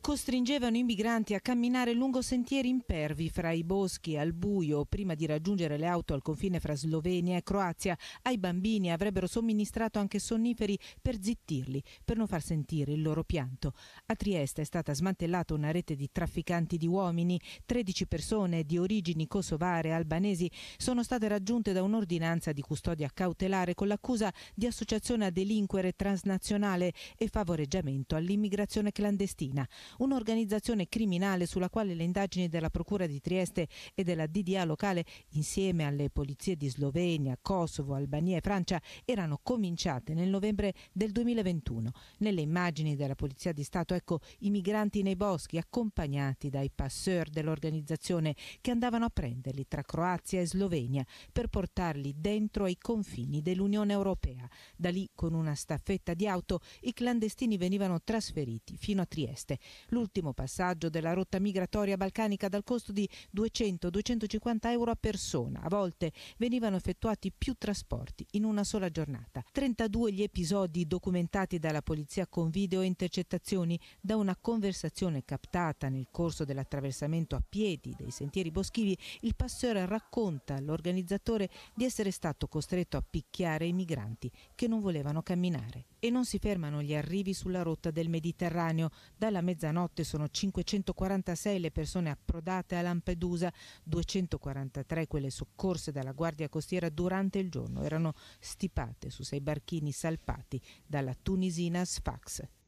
costringevano i migranti a camminare lungo sentieri impervi fra i boschi al buio prima di raggiungere le auto al confine fra Slovenia e Croazia. Ai bambini avrebbero somministrato anche sonniferi per zittirli, per non far sentire il loro pianto. A Trieste è stata smantellata una rete di trafficanti di uomini. 13 persone di origini kosovare e albanesi sono state raggiunte da un'ordinanza di custodia cautelare con l'accusa di associazione a delinquere transnazionale e favoreggiamento all'immigrazione clandestina un'organizzazione criminale sulla quale le indagini della Procura di Trieste e della DDA locale, insieme alle polizie di Slovenia, Kosovo, Albania e Francia, erano cominciate nel novembre del 2021. Nelle immagini della Polizia di Stato ecco i migranti nei boschi accompagnati dai passeur dell'organizzazione che andavano a prenderli tra Croazia e Slovenia per portarli dentro ai confini dell'Unione Europea. Da lì, con una staffetta di auto, i clandestini venivano trasferiti fino a Trieste. L'ultimo passaggio della rotta migratoria balcanica dal costo di 200-250 euro a persona. A volte venivano effettuati più trasporti in una sola giornata. 32 gli episodi documentati dalla polizia con video e intercettazioni da una conversazione captata nel corso dell'attraversamento a piedi dei sentieri boschivi, il passore racconta all'organizzatore di essere stato costretto a picchiare i migranti che non volevano camminare e non si fermano gli arrivi sulla rotta del Mediterraneo. Dalla mezzanotte sono 546 le persone approdate a Lampedusa, 243 quelle soccorse dalla Guardia Costiera durante il giorno erano stipate su sei barchini salpati dalla tunisina Sfax.